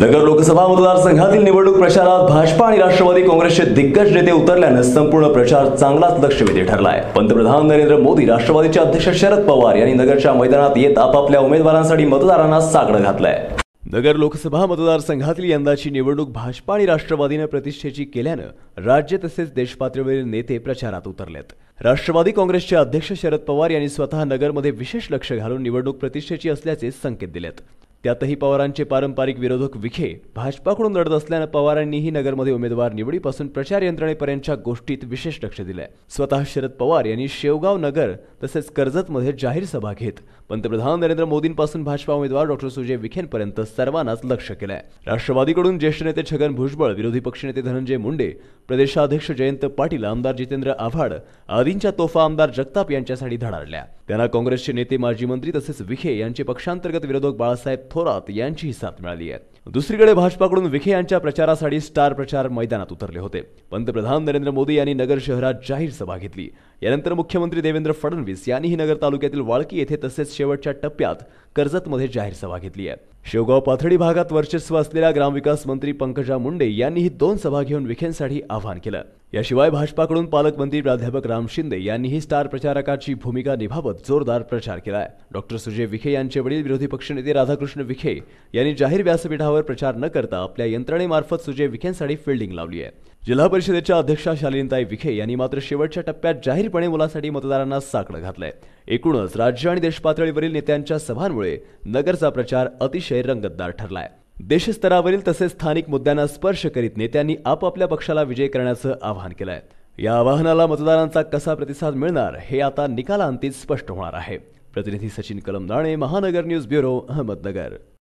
नगर लोकसभा मतदारसंघातील निवडणूक प्रचारात भाजपा आणि राष्ट्रवादी काँग्रेसचे दिग्गज नेते उतरल्यानं संपूर्ण प्रचार चांगलाच लक्षवेधी ठरलाय पंतप्रधान नरेंद्र मोदी राष्ट्रवादीचे अध्यक्ष शरद पवार यांनी नगरच्या मैदानात येत आपापल्या उमेदवारांसाठी मतदारांना साकडं घातलंय नगर लोकसभा मतदारसंघातील यंदाची निवडणूक भाजपा आणि राष्ट्रवादीनं प्रतिष्ठेची केल्यानं राज्य तसेच देशपातळीवरील नेते प्रचारात उतरलेत राष्ट्रवादी काँग्रेसचे अध्यक्ष शरद पवार यांनी स्वतः नगरमध्ये विशेष लक्ष घालून निवडणूक प्रतिष्ठेची असल्याचे संकेत दिलेत त्यातही पवारांचे पारंपरिक विरोधक विखे भाजपाकडून लढत असल्यानं पवारांनीही नगरमध्ये उमेदवार निवडीपासून प्रचार यंत्रणेपर्यंतच्या गोष्टीत विशेष लक्ष दिले स्वतः शरद पवार यांनी शेवगाव नगर तसेच कर्जतमध्ये जाहीर सभा घेत पंतप्रधान नरेंद्र मोदींपासून भाजपा उमेदवार डॉक्टर सुजय विखेंपर्यंत सर्वांनाच लक्ष केलंय राष्ट्रवादीकडून ज्येष्ठ नेते छगन भुजबळ विरोधी पक्षनेते धनंजय मुंडे प्रदेशाध्यक्ष जयंत पाटील आमदार जितेंद्र आव्हाड आदींच्या तोफा आमदार जगताप यांच्यासाठी धडाडल्या त्यांना काँग्रेसचे नेते माजी मंत्री तसेच विखे यांचे पक्षांतर्गत विरोधक बाळासाहेब थोरात यांचीही साथ मिळाली आहे दुसरीकडे भाजपाकडून विखे यांच्या प्रचारासाठी स्टार प्रचार मैदानात उतरले होते पंतप्रधान नरेंद्र मोदी यांनी नगर शहरात जाहीर सभा घेतली यानंतर मुख्यमंत्री देवेंद्र फडणवीस यांनीही नगर तालुक्यातील वाळकी येथे तसेच शेवटच्या टप्प्यात कर्जतमध्ये जाहीर सभा घेतली आहे शेवगाव पाथडी भागात वर्चस्व असलेल्या ग्रामविकास मंत्री पंकजा मुंडे यांनीही दोन सभा घेऊन विखेंसाठी आवाहन केलं याशिवाय भाजपाकडून पालकमंत्री प्राध्यापक राम शिंदे यांनीही स्टार प्रचारकाची भूमिका निभावत जोरदार प्रचार केलाय डॉक्टर सुजय विखे यांचे वडील विरोधी पक्षनेते राधाकृष्ण विखे यांनी जाहीर व्यासपीठावर प्रचार न करता आपल्या यंत्रणेमार्फत सुजय विखेंसाठी फिल्डिंग लावली आहे जिल्हा परिषदेच्या अध्यक्षा शालिनीताई विखे यांनी मात्र शेवटच्या टप्प्यात जाहीरपणे मुलासाठी मतदारांना साकडं घातलंय एकूणच राज्य आणि देशपातळीवरील नेत्यांच्या सभांमुळे नगरचा प्रचार अतिशय विषय रंगतदार ठरलाय देशस्तरावरील तसेच स्थानिक मुद्द्यांना स्पर्श करीत नेत्यांनी आपापल्या पक्षाला विजय करण्याचं आवाहन केलंय या आवाहनाला मतदारांचा कसा प्रतिसाद मिळणार हे आता निकालांतीच स्पष्ट होणार आहे प्रतिनिधी सचिन कलमदाणे महानगर न्यूज ब्युरो अहमदनगर